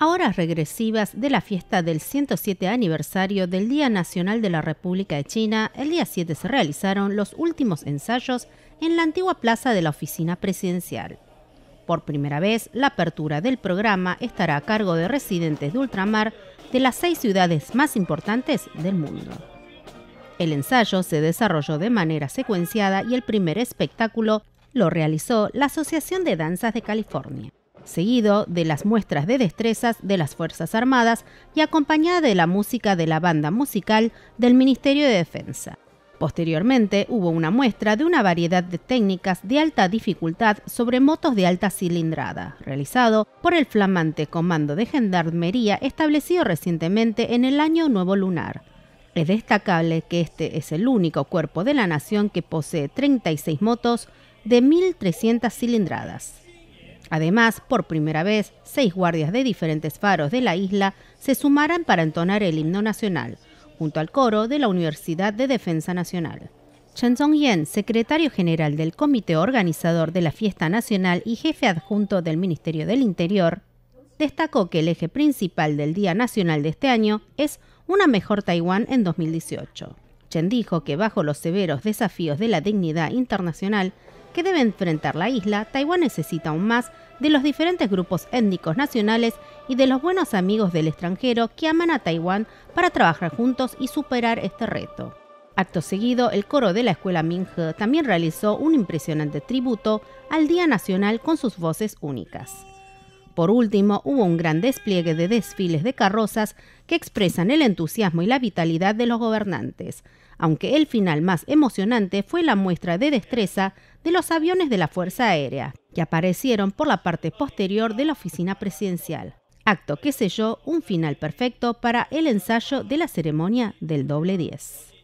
a horas regresivas de la fiesta del 107 aniversario del Día Nacional de la República de China, el día 7 se realizaron los últimos ensayos en la antigua plaza de la oficina presidencial. Por primera vez, la apertura del programa estará a cargo de residentes de ultramar de las seis ciudades más importantes del mundo. El ensayo se desarrolló de manera secuenciada y el primer espectáculo lo realizó la Asociación de Danzas de California seguido de las muestras de destrezas de las Fuerzas Armadas y acompañada de la música de la banda musical del Ministerio de Defensa. Posteriormente hubo una muestra de una variedad de técnicas de alta dificultad sobre motos de alta cilindrada, realizado por el flamante Comando de Gendarmería establecido recientemente en el año Nuevo Lunar. Es destacable que este es el único cuerpo de la nación que posee 36 motos de 1.300 cilindradas. Además, por primera vez, seis guardias de diferentes faros de la isla se sumarán para entonar el himno nacional, junto al coro de la Universidad de Defensa Nacional. Chen Song-yen, secretario general del comité organizador de la fiesta nacional y jefe adjunto del Ministerio del Interior, destacó que el eje principal del Día Nacional de este año es una mejor Taiwán en 2018. Chen dijo que bajo los severos desafíos de la dignidad internacional, que debe enfrentar la isla, Taiwán necesita aún más de los diferentes grupos étnicos nacionales y de los buenos amigos del extranjero que aman a Taiwán para trabajar juntos y superar este reto. Acto seguido, el coro de la escuela Minghe también realizó un impresionante tributo al Día Nacional con sus voces únicas. Por último, hubo un gran despliegue de desfiles de carrozas que expresan el entusiasmo y la vitalidad de los gobernantes, aunque el final más emocionante fue la muestra de destreza de los aviones de la Fuerza Aérea, que aparecieron por la parte posterior de la oficina presidencial. Acto que selló un final perfecto para el ensayo de la ceremonia del doble 10.